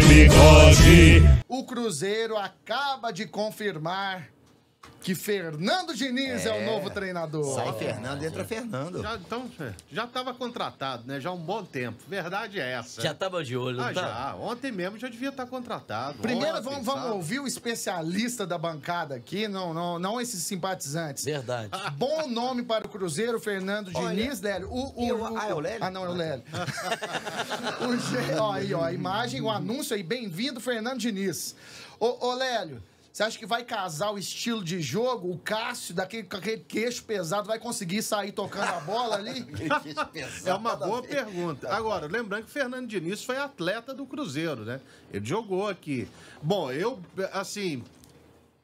bigode. O Cruzeiro acaba de confirmar que Fernando Diniz é, é o novo treinador. Sai Fernando, entra Fernando. Já, então, já estava contratado, né? Já há um bom tempo. Verdade é essa. Já estava de olho, ah, tá? já. Ontem mesmo já devia estar tá contratado. Primeiro Ontem, vamos, vamos ouvir o especialista da bancada aqui, não, não, não esses simpatizantes. Verdade. Bom nome para o Cruzeiro, Fernando Olha, Diniz, Lélio. O, o, eu, o, ah, é o Lélio? Ah, não, é o ah, tá. Lélio. o, ó, aí, ó, a imagem, o anúncio aí. Bem-vindo, Fernando Diniz. Ô, ô Lélio, você acha que vai casar o estilo de jogo? O Cássio, daquele, com aquele queixo pesado, vai conseguir sair tocando a bola ali? é uma boa pergunta. Agora, lembrando que o Fernando Diniz foi atleta do Cruzeiro, né? Ele jogou aqui. Bom, eu, assim,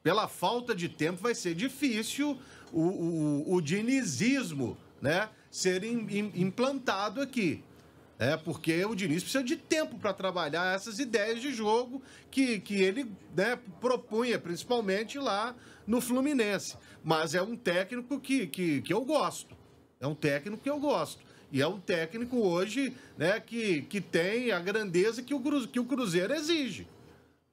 pela falta de tempo, vai ser difícil o, o, o dinizismo, né? Ser implantado aqui. É, porque o Diniz precisa de tempo para trabalhar essas ideias de jogo que, que ele né, propunha, principalmente lá no Fluminense. Mas é um técnico que, que, que eu gosto. É um técnico que eu gosto. E é um técnico hoje né, que, que tem a grandeza que o, que o Cruzeiro exige.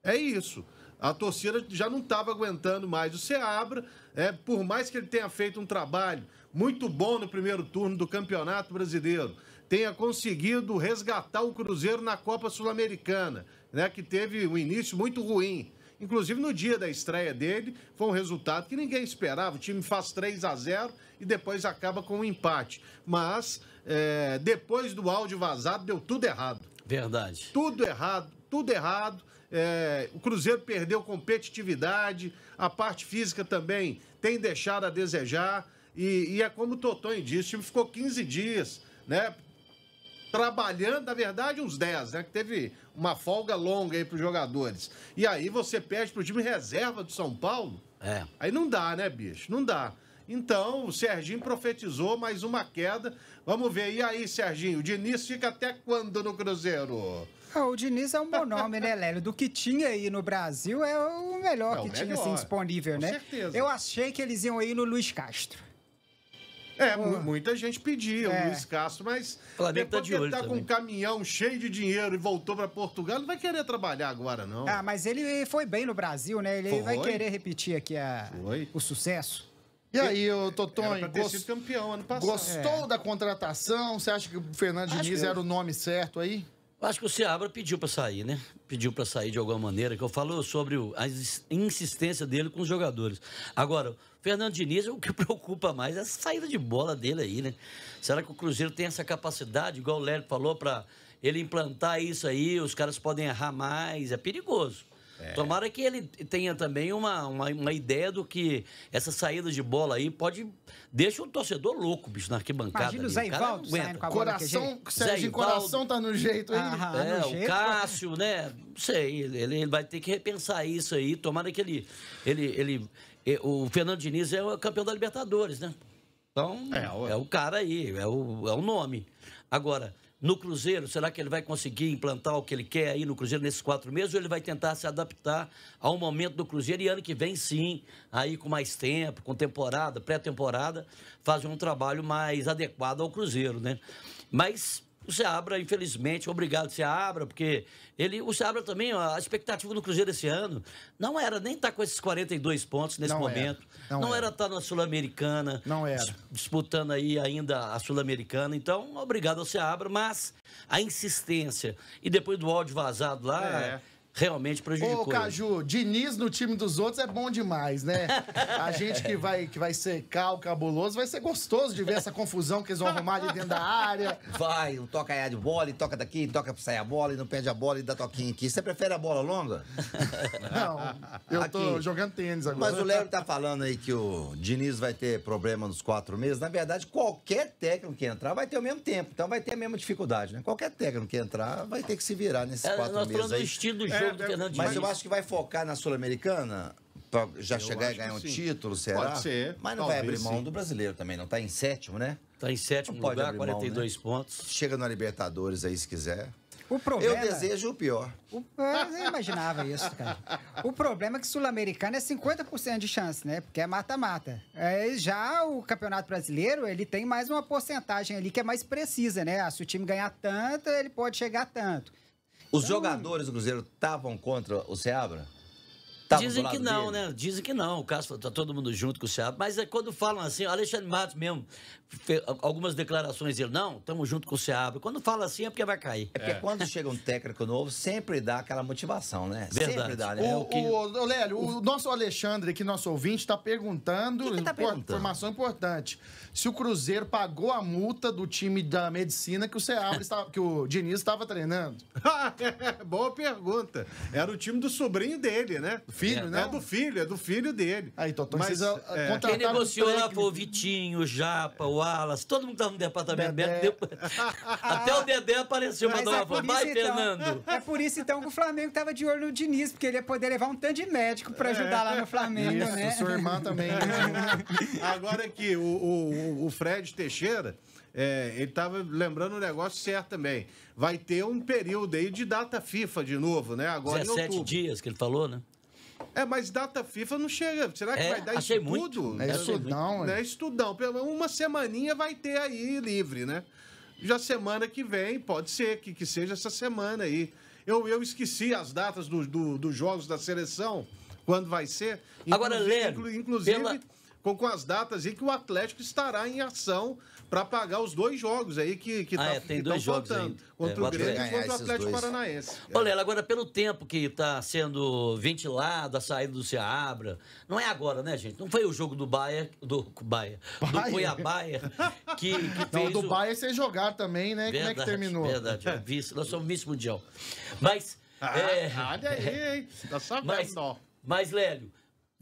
É isso. A torcida já não estava aguentando mais o Seabra. É, por mais que ele tenha feito um trabalho muito bom no primeiro turno do Campeonato Brasileiro, tenha conseguido resgatar o Cruzeiro na Copa Sul-Americana, né, que teve um início muito ruim. Inclusive no dia da estreia dele, foi um resultado que ninguém esperava. O time faz 3 a 0 e depois acaba com um empate. Mas é, depois do áudio vazado, deu tudo errado. Verdade. Tudo errado, tudo errado. É, o Cruzeiro perdeu competitividade, a parte física também tem deixado a desejar. E, e é como o Totonho disse, o time ficou 15 dias né? trabalhando, na verdade, uns 10, né? Que teve uma folga longa aí para os jogadores. E aí você perde para o time reserva do São Paulo? É. Aí não dá, né, bicho? Não dá. Então, o Serginho profetizou mais uma queda. Vamos ver. E aí, Serginho, o Diniz fica até quando no Cruzeiro? Ah, o Diniz é um bom nome, né, Lélio? Do que tinha aí no Brasil, é o melhor é, que melhor. tinha assim, disponível, Com né? Certeza. Eu achei que eles iam aí no Luiz Castro. É, muita gente pedia, é. o Luiz Castro, mas Planeta tá depois que ele tá também. com um caminhão cheio de dinheiro e voltou para Portugal, não vai querer trabalhar agora, não. Ah, mas ele foi bem no Brasil, né? Ele foi. vai querer repetir aqui a... o sucesso. E aí, o Totonho, gost... campeão ano passado. Gostou é. da contratação? Você acha que o Fernando Diniz era o nome certo aí? Acho que o Seabra pediu para sair, né? Pediu para sair de alguma maneira, que eu falo sobre a insistência dele com os jogadores. Agora, o Fernando Diniz, o que preocupa mais é a saída de bola dele aí, né? Será que o Cruzeiro tem essa capacidade, igual o Lélio falou, para ele implantar isso aí? Os caras podem errar mais, é perigoso. É. Tomara que ele tenha também uma, uma, uma, ideia do que essa saída de bola aí pode. Deixa o torcedor louco, bicho, na arquibancada. Imagina o Zé Ivaldo saindo com a coração, bola Sérgio, coração tá no jeito aí. Ah, é, o Cássio, né? Não sei, ele, ele vai ter que repensar isso aí. Tomara que ele. ele, ele o Fernando Diniz é o campeão da Libertadores, né? Então, é, é o cara aí, é o, é o nome. Agora, no Cruzeiro, será que ele vai conseguir implantar o que ele quer aí no Cruzeiro nesses quatro meses ou ele vai tentar se adaptar ao momento do Cruzeiro e ano que vem sim, aí com mais tempo, com temporada, pré-temporada, fazer um trabalho mais adequado ao Cruzeiro, né? Mas o Seabra, infelizmente, obrigado Seabra, porque ele, o Seabra também, ó, a expectativa do Cruzeiro esse ano não era nem estar tá com esses 42 pontos nesse não momento. Era. Não, não era. estar tá na Sul-Americana. Não era. Disputando aí ainda a Sul-Americana. Então, obrigado ao Seabra, mas a insistência e depois do áudio vazado lá, é realmente prejudicou. Ô, Caju, Diniz no time dos outros é bom demais, né? A gente que vai, que vai ser cal, cabuloso, vai ser gostoso de ver essa confusão que eles vão arrumar ali dentro da área. Vai, um toca aí de bola, e toca daqui, e toca pra sair a bola, e não perde a bola e dá toquinho aqui. Você prefere a bola longa? Não, eu aqui. tô jogando tênis agora. Mas o Léo tá falando aí que o Diniz vai ter problema nos quatro meses. Na verdade, qualquer técnico que entrar vai ter o mesmo tempo, então vai ter a mesma dificuldade, né? Qualquer técnico que entrar vai ter que se virar nesses é, quatro meses. Nós falando do estilo do jogo. É Fernando Mas eu acho que vai focar na Sul-Americana pra já eu chegar e ganhar um sim. título, será? Pode ser. Mas não Talvez vai abrir mão sim. do brasileiro também, não. Tá em sétimo, né? Tá em sétimo pode lugar, 42 mão, né? pontos. Chega na Libertadores aí se quiser. O problema, eu desejo o pior. O, é, eu imaginava isso, cara. O problema é que sul-americano é 50% de chance, né? Porque é mata-mata. É, já o Campeonato Brasileiro, ele tem mais uma porcentagem ali que é mais precisa, né? Ah, se o time ganhar tanto, ele pode chegar tanto. Os então, jogadores do Cruzeiro estavam contra o Seabra? Tava Dizem que não, dele. né? Dizem que não. O Cássio tá todo mundo junto com o Ceará, Mas é quando falam assim, o Alexandre Matos mesmo, algumas declarações dele, não, estamos junto com o Ceará. Quando fala assim é porque vai cair. É porque é. quando chega um técnico novo, sempre dá aquela motivação, né? Verdade. Sempre dá, né? O, é o, que... o, o Lélio, o, o nosso Alexandre aqui, nosso ouvinte, está perguntando, tá perguntando? informação importante, se o Cruzeiro pagou a multa do time da medicina que o Ceará estava, que o Diniz estava treinando. Boa pergunta. Era o time do sobrinho dele, né? filho, é, né? É do filho, é do filho dele. Aí, Totó, Mas, precisa é. contratar Quem negociou lá foi o Vitinho, o Japa, o Alas, todo mundo tava no departamento Dedé. Até o Dedé apareceu pra dar é uma Vai, então, Fernando. É por isso, então, que o Flamengo estava de olho no Diniz, porque ele ia poder levar um tanto de médico pra é. ajudar lá no Flamengo, isso, né? seu irmão também. Né? Agora que o, o, o Fred Teixeira, é, ele estava lembrando o um negócio certo também. Vai ter um período aí de data FIFA de novo, né? Agora 17 dias que ele falou, né? É, mas data FIFA não chega. Será que é, vai dar achei isso muito. É estudão, né? É estudão. Pelo uma semaninha vai ter aí livre, né? Já semana que vem, pode ser que, que seja essa semana aí. Eu, eu esqueci as datas do, do, dos jogos da seleção, quando vai ser. Inclusive, Agora, Leno, inclusive, pela com, com as datas aí que o Atlético estará em ação para pagar os dois jogos aí que que ah, tá, é, tem dois jogos contra é, o, o Grêmio e contra o Atlético dois. Paranaense. Olha, é. agora pelo tempo que está sendo ventilado a saída do Seabra, não é agora, né, gente? Não foi o jogo do Bahia do Bahia, do Cuiabáia que, que não, do o... Bahia sem jogar também, né? Verdade, Como é que terminou? Verdade, é vice, nós somos vice mundial. Mas ah, é, olha aí, hein? Tá sabendo, mas, Mas, Lélio,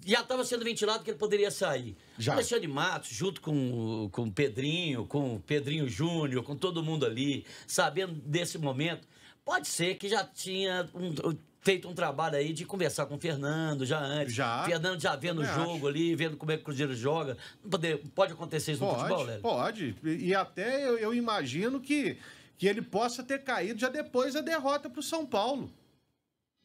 já estava sendo ventilado que ele poderia sair. Já. Alexandre Matos, junto com, com o Pedrinho, com o Pedrinho Júnior, com todo mundo ali, sabendo desse momento, pode ser que já tinha um, feito um trabalho aí de conversar com o Fernando já antes. Já. Fernando já vendo o jogo acho. ali, vendo como é que o Cruzeiro joga. Pode, pode acontecer isso pode, no futebol, Léo? Pode. E até eu, eu imagino que, que ele possa ter caído já depois da derrota para o São Paulo.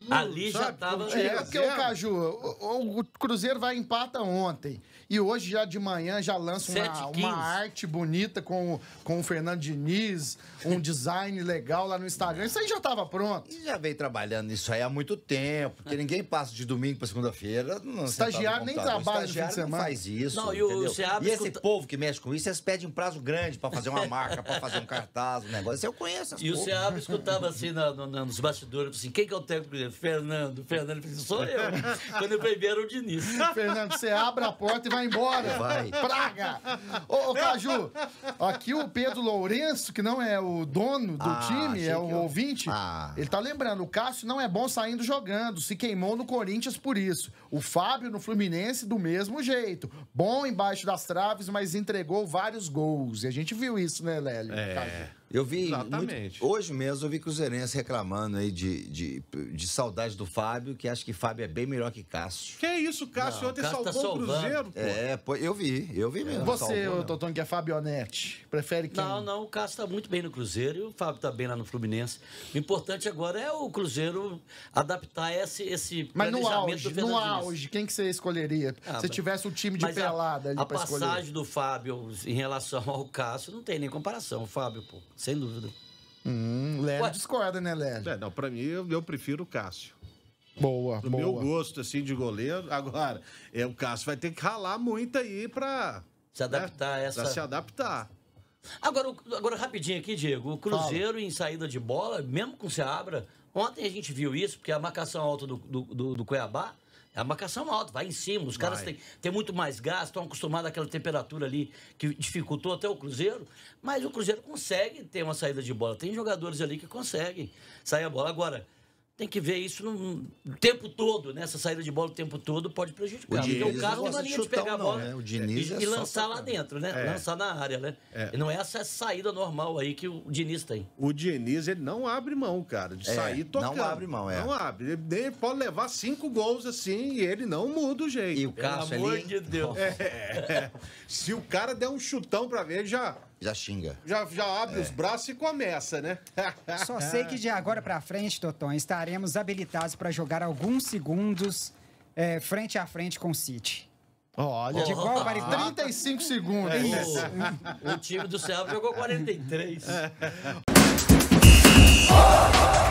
Ali sabe? já tava. É, é porque o Caju, o, o, Cruzeiro vai empata ontem. E hoje, já de manhã, já lança uma, uma arte bonita com, com o Fernando Diniz, um design legal lá no Instagram. Isso aí já tava pronto. E já vem trabalhando nisso aí há muito tempo, porque ninguém passa de domingo para segunda-feira. Estagiário nem trabalha no fim de semana. Não faz isso. Não, e, o, e esse povo que mexe com isso, eles pedem um prazo grande para fazer uma marca, para fazer um cartaz, um negócio. Eu conheço. E povo. o Seabra escutava assim nos bastidores, assim, quem que é o técnico Fernando, Fernando, sou eu. Quando eu bebi era o Diniz. Fernando, você abre a porta e vai embora. Vai. Praga! Ô, ô Caju, aqui o Pedro Lourenço, que não é o dono do ah, time, é o eu... ouvinte, ah. ele tá lembrando, o Cássio não é bom saindo jogando, se queimou no Corinthians por isso. O Fábio no Fluminense do mesmo jeito. Bom embaixo das traves, mas entregou vários gols. E a gente viu isso, né, Lélio? É. Caju. Eu vi. Exatamente. Muito, hoje mesmo eu vi Cruzeirense reclamando aí de, de, de, saudade do Fábio, que acha que Fábio é bem melhor que Cássio. Que isso, Cássio? Não, ontem Cássio tá salvou tá o Cruzeiro, pô. É, eu vi, eu vi mesmo. Você, né? Toton, que é Fabionete, prefere quem? Não, não, o Cássio tá muito bem no Cruzeiro e o Fábio tá bem lá no Fluminense. O importante agora é o Cruzeiro adaptar esse, esse Mas no auge, no auge, quem que você escolheria? Ah, Se tivesse o um time de pelada a, ali pra escolher. A passagem do Fábio em relação ao Cássio não tem nem comparação, o Fábio, pô sem dúvida. Hum, Léo discorda, né, Léo? É, não, pra mim, eu, eu prefiro o Cássio. Boa, Do boa. meu gosto, assim, de goleiro. Agora, é, o Cássio vai ter que ralar muito aí pra... Se né, adaptar né, a essa... Pra se adaptar. Agora, agora, rapidinho aqui, Diego. O Cruzeiro Fala. em saída de bola, mesmo com o Seabra... Ontem a gente viu isso, porque a marcação alta do, do, do, do Cuiabá é a marcação alta, vai em cima. Os caras têm, têm muito mais gás, estão acostumados àquela temperatura ali que dificultou até o Cruzeiro. Mas o Cruzeiro consegue ter uma saída de bola. Tem jogadores ali que conseguem sair a bola. Agora, tem que ver isso no, tempo todo, nessa né? saída de bola o tempo todo pode prejudicar. O Diniz porque o cara não gosta de, pegar não, a bola né? e, é e lançar lá dentro, né? É. Lançar na área, né? É. Não é essa saída normal aí que o Diniz tem. O Diniz, ele não abre mão, cara, de é, sair tocando. Não abre mão, é. Não abre. Ele pode levar cinco gols assim e ele não muda o jeito. E o Cássio Pelo amor ali... de Deus. É. Se o cara der um chutão pra ver, ele já já xinga. Já, já abre é. os braços e começa, né? Só sei que de agora para frente, Toton, estaremos habilitados para jogar alguns segundos é, frente a frente com o City. Olha, de qual pari... 35 segundos. É. O, o time do Céu jogou 43.